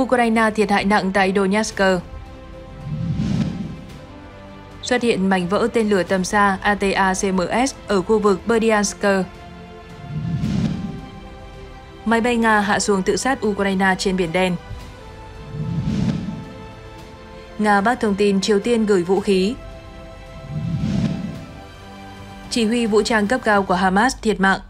Ukraine thiệt hại nặng tại Donetsk. Xuất hiện mảnh vỡ tên lửa tầm xa ATACMS ở khu vực Berdyansk. Máy bay Nga hạ xuống tự sát Ukraine trên Biển Đen. Nga bác thông tin Triều Tiên gửi vũ khí. Chỉ huy vũ trang cấp cao của Hamas thiệt mạng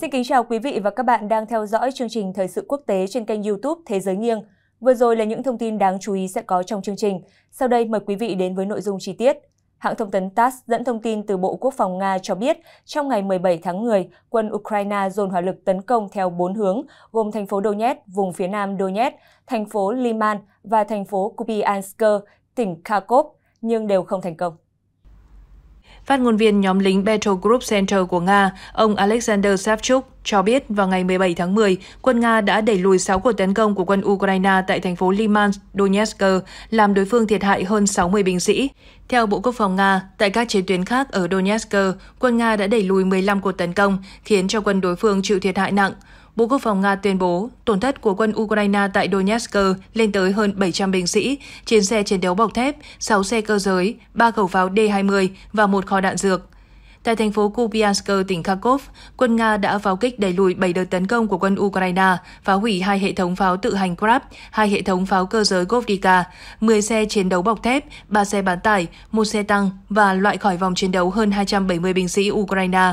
Xin kính chào quý vị và các bạn đang theo dõi chương trình Thời sự quốc tế trên kênh youtube Thế giới nghiêng. Vừa rồi là những thông tin đáng chú ý sẽ có trong chương trình. Sau đây mời quý vị đến với nội dung chi tiết. Hãng thông tấn TASS dẫn thông tin từ Bộ Quốc phòng Nga cho biết, trong ngày 17 tháng 10, quân Ukraine dồn hỏa lực tấn công theo 4 hướng, gồm thành phố Donetsk, vùng phía nam Donetsk, thành phố Liman và thành phố Kupiansk, tỉnh Kharkov, nhưng đều không thành công. Phát ngôn viên nhóm lính Group Center của Nga, ông Alexander Savchuk cho biết vào ngày 17 tháng 10, quân Nga đã đẩy lùi 6 cuộc tấn công của quân Ukraine tại thành phố Limansk, Donetsk, làm đối phương thiệt hại hơn 60 binh sĩ. Theo Bộ Quốc phòng Nga, tại các chiến tuyến khác ở Donetsk, quân Nga đã đẩy lùi 15 cuộc tấn công, khiến cho quân đối phương chịu thiệt hại nặng. Bộ Quốc phòng Nga tuyên bố tổn thất của quân Ukraine tại Donetsk lên tới hơn 700 binh sĩ, chiến xe chiến đấu bọc thép, 6 xe cơ giới, 3 khẩu pháo D-20 và một kho đạn dược. Tại thành phố Kupiansk, tỉnh Kharkov, quân Nga đã pháo kích đẩy lùi 7 đợt tấn công của quân Ukraine, phá hủy hai hệ thống pháo tự hành krab, hai hệ thống pháo cơ giới Govdika, 10 xe chiến đấu bọc thép, 3 xe bán tải, một xe tăng và loại khỏi vòng chiến đấu hơn 270 binh sĩ Ukraine.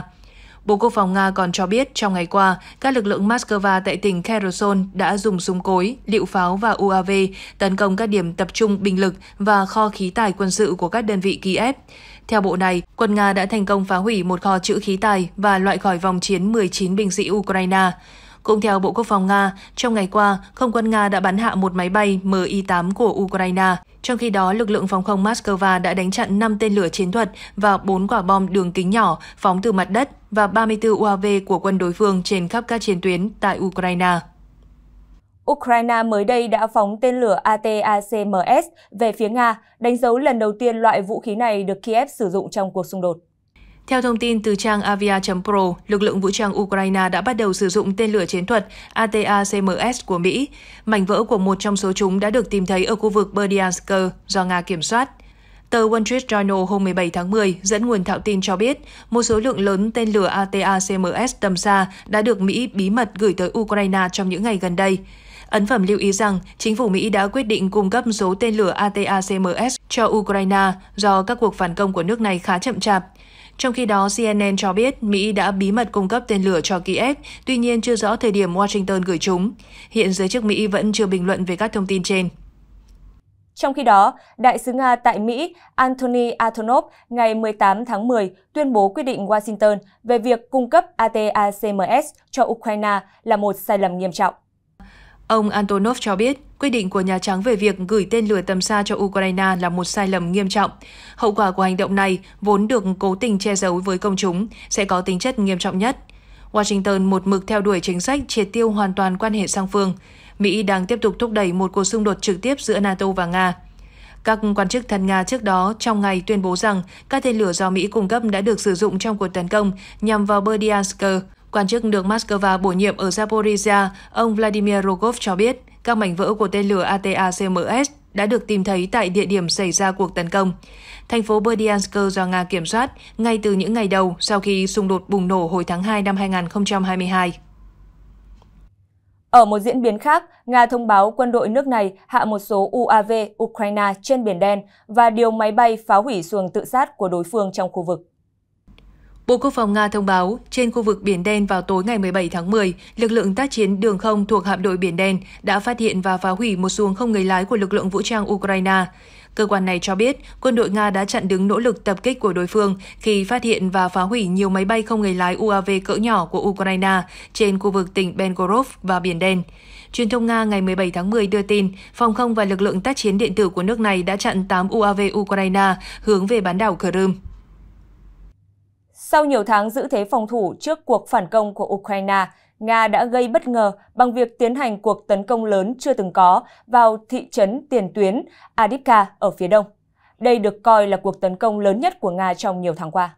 Bộ Quốc phòng Nga còn cho biết trong ngày qua, các lực lượng Moscow tại tỉnh Kherson đã dùng súng cối, lựu pháo và UAV tấn công các điểm tập trung binh lực và kho khí tài quân sự của các đơn vị Kiev. Theo bộ này, quân Nga đã thành công phá hủy một kho trữ khí tài và loại khỏi vòng chiến 19 binh sĩ Ukraine. Cũng theo Bộ Quốc phòng Nga, trong ngày qua, không quân Nga đã bắn hạ một máy bay Mi-8 của Ukraine. Trong khi đó, lực lượng phòng không Moscow đã đánh chặn 5 tên lửa chiến thuật và 4 quả bom đường kính nhỏ phóng từ mặt đất và 34 UAV của quân đối phương trên khắp các chiến tuyến tại Ukraine. Ukraine mới đây đã phóng tên lửa ATACMS về phía Nga, đánh dấu lần đầu tiên loại vũ khí này được Kiev sử dụng trong cuộc xung đột. Theo thông tin từ trang avia.pro, lực lượng vũ trang Ukraine đã bắt đầu sử dụng tên lửa chiến thuật ATACMS của Mỹ. Mảnh vỡ của một trong số chúng đã được tìm thấy ở khu vực Berdyansk do Nga kiểm soát. Tờ Wall Street Journal hôm 17 tháng 10 dẫn nguồn thạo tin cho biết một số lượng lớn tên lửa ATACMS tầm xa đã được Mỹ bí mật gửi tới Ukraine trong những ngày gần đây. Ấn phẩm lưu ý rằng chính phủ Mỹ đã quyết định cung cấp số tên lửa ATACMS cho Ukraine do các cuộc phản công của nước này khá chậm chạp. Trong khi đó, CNN cho biết Mỹ đã bí mật cung cấp tên lửa cho Kiev, tuy nhiên chưa rõ thời điểm Washington gửi chúng. Hiện giới chức Mỹ vẫn chưa bình luận về các thông tin trên. Trong khi đó, Đại sứ Nga tại Mỹ Anthony Antonov ngày 18 tháng 10 tuyên bố quyết định Washington về việc cung cấp ATACMS cho Ukraine là một sai lầm nghiêm trọng. Ông Antonov cho biết, quyết định của Nhà Trắng về việc gửi tên lửa tầm xa cho Ukraine là một sai lầm nghiêm trọng. Hậu quả của hành động này, vốn được cố tình che giấu với công chúng, sẽ có tính chất nghiêm trọng nhất. Washington một mực theo đuổi chính sách triệt tiêu hoàn toàn quan hệ song phương. Mỹ đang tiếp tục thúc đẩy một cuộc xung đột trực tiếp giữa NATO và Nga. Các quan chức thân Nga trước đó trong ngày tuyên bố rằng các tên lửa do Mỹ cung cấp đã được sử dụng trong cuộc tấn công nhằm vào Berdyansk, Quan chức được Moscow bổ nhiệm ở Zaporizhia, ông Vladimir Rogov cho biết các mảnh vỡ của tên lửa ATACMS đã được tìm thấy tại địa điểm xảy ra cuộc tấn công. Thành phố Berdyansk do Nga kiểm soát ngay từ những ngày đầu sau khi xung đột bùng nổ hồi tháng 2 năm 2022. Ở một diễn biến khác, Nga thông báo quân đội nước này hạ một số UAV Ukraine trên Biển Đen và điều máy bay phá hủy xuồng tự sát của đối phương trong khu vực. Bộ Quốc phòng Nga thông báo, trên khu vực Biển Đen vào tối ngày 17 tháng 10, lực lượng tác chiến đường không thuộc hạm đội Biển Đen đã phát hiện và phá hủy một xuồng không người lái của lực lượng vũ trang Ukraine. Cơ quan này cho biết, quân đội Nga đã chặn đứng nỗ lực tập kích của đối phương khi phát hiện và phá hủy nhiều máy bay không người lái UAV cỡ nhỏ của Ukraine trên khu vực tỉnh Belgorod và Biển Đen. Truyền thông Nga ngày 17 tháng 10 đưa tin, phòng không và lực lượng tác chiến điện tử của nước này đã chặn 8 UAV Ukraine hướng về bán đảo Crimea. Sau nhiều tháng giữ thế phòng thủ trước cuộc phản công của Ukraine, Nga đã gây bất ngờ bằng việc tiến hành cuộc tấn công lớn chưa từng có vào thị trấn tiền tuyến Adipka ở phía đông. Đây được coi là cuộc tấn công lớn nhất của Nga trong nhiều tháng qua.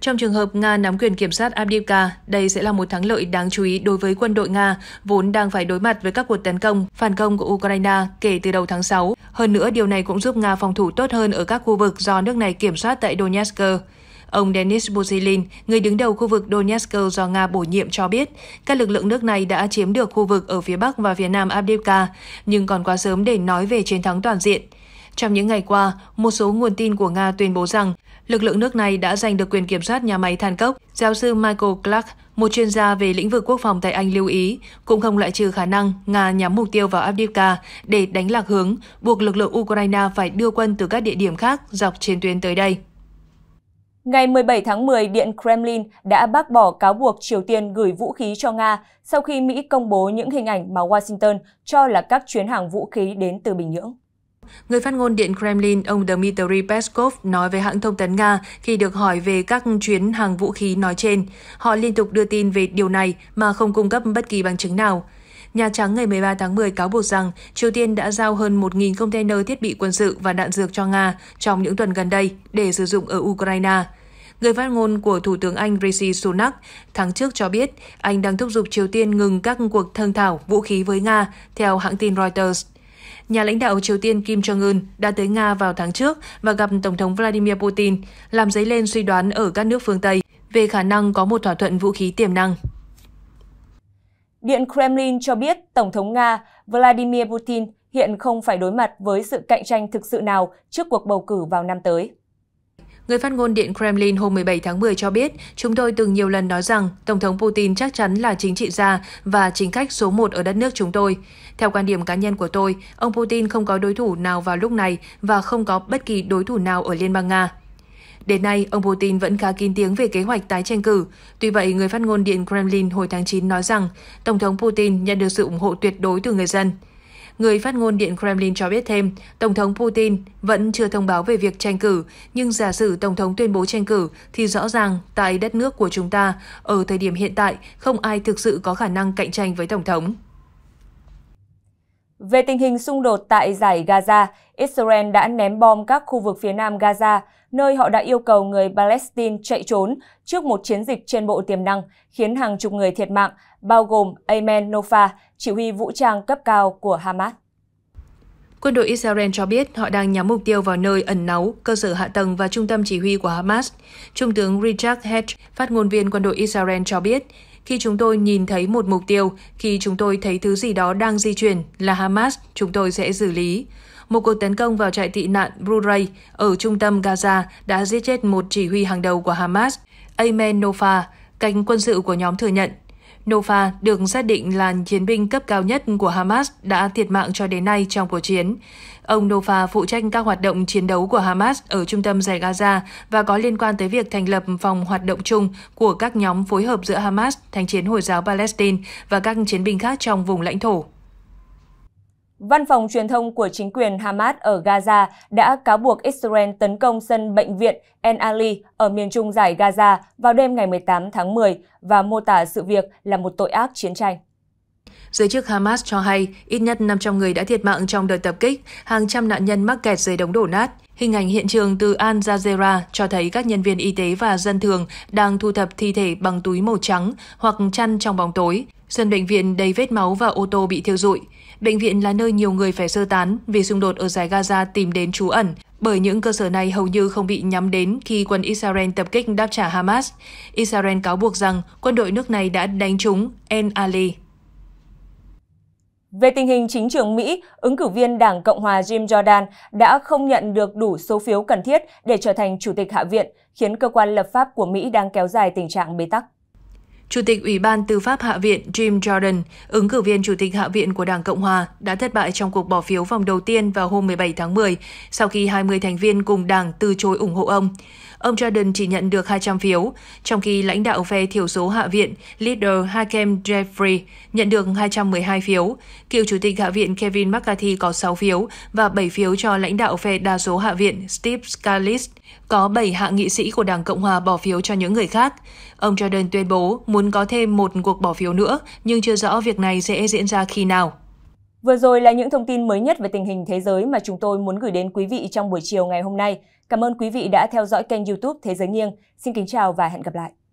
Trong trường hợp Nga nắm quyền kiểm soát Abdivka, đây sẽ là một thắng lợi đáng chú ý đối với quân đội Nga, vốn đang phải đối mặt với các cuộc tấn công, phản công của Ukraine kể từ đầu tháng 6. Hơn nữa, điều này cũng giúp Nga phòng thủ tốt hơn ở các khu vực do nước này kiểm soát tại Donetsk. Ông Denis Buzilin, người đứng đầu khu vực Donetsk do Nga bổ nhiệm cho biết, các lực lượng nước này đã chiếm được khu vực ở phía bắc và phía nam Abdivka, nhưng còn quá sớm để nói về chiến thắng toàn diện. Trong những ngày qua, một số nguồn tin của Nga tuyên bố rằng lực lượng nước này đã giành được quyền kiểm soát nhà máy than cốc. Giáo sư Michael Clark, một chuyên gia về lĩnh vực quốc phòng tại Anh lưu ý, cũng không loại trừ khả năng Nga nhắm mục tiêu vào Avdiivka để đánh lạc hướng, buộc lực lượng Ukraine phải đưa quân từ các địa điểm khác dọc trên tuyến tới đây. Ngày 17 tháng 10, Điện Kremlin đã bác bỏ cáo buộc Triều Tiên gửi vũ khí cho Nga sau khi Mỹ công bố những hình ảnh mà Washington cho là các chuyến hàng vũ khí đến từ Bình Nhưỡng. Người phát ngôn Điện Kremlin, ông Dmitry Peskov nói với hãng thông tấn Nga khi được hỏi về các chuyến hàng vũ khí nói trên. Họ liên tục đưa tin về điều này mà không cung cấp bất kỳ bằng chứng nào. Nhà Trắng ngày 13 tháng 10 cáo buộc rằng Triều Tiên đã giao hơn 1.000 container thiết bị quân sự và đạn dược cho Nga trong những tuần gần đây để sử dụng ở Ukraine. Người phát ngôn của Thủ tướng Anh Rishi Sunak tháng trước cho biết Anh đang thúc giục Triều Tiên ngừng các cuộc thương thảo vũ khí với Nga, theo hãng tin Reuters. Nhà lãnh đạo Triều Tiên Kim Jong-un đã tới Nga vào tháng trước và gặp Tổng thống Vladimir Putin, làm dấy lên suy đoán ở các nước phương Tây về khả năng có một thỏa thuận vũ khí tiềm năng. Điện Kremlin cho biết Tổng thống Nga Vladimir Putin hiện không phải đối mặt với sự cạnh tranh thực sự nào trước cuộc bầu cử vào năm tới. Người phát ngôn Điện Kremlin hôm 17 tháng 10 cho biết, chúng tôi từng nhiều lần nói rằng Tổng thống Putin chắc chắn là chính trị gia và chính khách số một ở đất nước chúng tôi. Theo quan điểm cá nhân của tôi, ông Putin không có đối thủ nào vào lúc này và không có bất kỳ đối thủ nào ở Liên bang Nga. Đến nay, ông Putin vẫn khá kín tiếng về kế hoạch tái tranh cử. Tuy vậy, người phát ngôn Điện Kremlin hồi tháng 9 nói rằng Tổng thống Putin nhận được sự ủng hộ tuyệt đối từ người dân. Người phát ngôn Điện Kremlin cho biết thêm, Tổng thống Putin vẫn chưa thông báo về việc tranh cử, nhưng giả sử Tổng thống tuyên bố tranh cử thì rõ ràng tại đất nước của chúng ta, ở thời điểm hiện tại, không ai thực sự có khả năng cạnh tranh với Tổng thống. Về tình hình xung đột tại giải Gaza, Israel đã ném bom các khu vực phía nam Gaza, nơi họ đã yêu cầu người Palestine chạy trốn trước một chiến dịch trên bộ tiềm năng, khiến hàng chục người thiệt mạng, bao gồm Ayman Nofa, chỉ huy vũ trang cấp cao của Hamas. Quân đội Israel cho biết họ đang nhắm mục tiêu vào nơi ẩn náu, cơ sở hạ tầng và trung tâm chỉ huy của Hamas. Trung tướng Richard Hedge, phát ngôn viên quân đội Israel cho biết, khi chúng tôi nhìn thấy một mục tiêu, khi chúng tôi thấy thứ gì đó đang di chuyển là Hamas, chúng tôi sẽ xử lý. Một cuộc tấn công vào trại tị nạn Brurei ở trung tâm Gaza đã giết chết một chỉ huy hàng đầu của Hamas, Ayman Nofa, cánh quân sự của nhóm thừa nhận Nova được xác định là chiến binh cấp cao nhất của Hamas đã thiệt mạng cho đến nay trong cuộc chiến. Ông Nova phụ trách các hoạt động chiến đấu của Hamas ở trung tâm giải Gaza và có liên quan tới việc thành lập phòng hoạt động chung của các nhóm phối hợp giữa Hamas, thánh chiến Hồi giáo Palestine và các chiến binh khác trong vùng lãnh thổ. Văn phòng truyền thông của chính quyền Hamas ở Gaza đã cáo buộc Israel tấn công sân bệnh viện En Ali ở miền trung giải Gaza vào đêm ngày 18 tháng 10 và mô tả sự việc là một tội ác chiến tranh. Giới chức Hamas cho hay ít nhất 500 người đã thiệt mạng trong đợt tập kích, hàng trăm nạn nhân mắc kẹt dưới đống đổ nát. Hình ảnh hiện trường từ Al Jazeera cho thấy các nhân viên y tế và dân thường đang thu thập thi thể bằng túi màu trắng hoặc chăn trong bóng tối. Sân bệnh viện đầy vết máu và ô tô bị thiêu rụi bệnh viện là nơi nhiều người phải sơ tán vì xung đột ở giải Gaza tìm đến trú ẩn, bởi những cơ sở này hầu như không bị nhắm đến khi quân Israel tập kích đáp trả Hamas. Israel cáo buộc rằng quân đội nước này đã đánh trúng El Ali. Về tình hình chính trường Mỹ, ứng cử viên Đảng Cộng hòa Jim Jordan đã không nhận được đủ số phiếu cần thiết để trở thành Chủ tịch Hạ viện, khiến cơ quan lập pháp của Mỹ đang kéo dài tình trạng bế tắc. Chủ tịch Ủy ban Tư pháp Hạ viện Jim Jordan, ứng cử viên Chủ tịch Hạ viện của Đảng Cộng Hòa, đã thất bại trong cuộc bỏ phiếu vòng đầu tiên vào hôm 17 tháng 10, sau khi 20 thành viên cùng đảng từ chối ủng hộ ông. Ông Jordan chỉ nhận được 200 phiếu, trong khi lãnh đạo phe thiểu số Hạ viện Leader Hakem Jeffrey nhận được 212 phiếu, cựu Chủ tịch Hạ viện Kevin McCarthy có 6 phiếu và 7 phiếu cho lãnh đạo phe đa số Hạ viện Steve Scalise. Có 7 hạ nghị sĩ của Đảng Cộng Hòa bỏ phiếu cho những người khác. Ông Jordan tuyên bố muốn có thêm một cuộc bỏ phiếu nữa, nhưng chưa rõ việc này sẽ diễn ra khi nào. Vừa rồi là những thông tin mới nhất về tình hình thế giới mà chúng tôi muốn gửi đến quý vị trong buổi chiều ngày hôm nay. Cảm ơn quý vị đã theo dõi kênh youtube Thế giới nghiêng. Xin kính chào và hẹn gặp lại.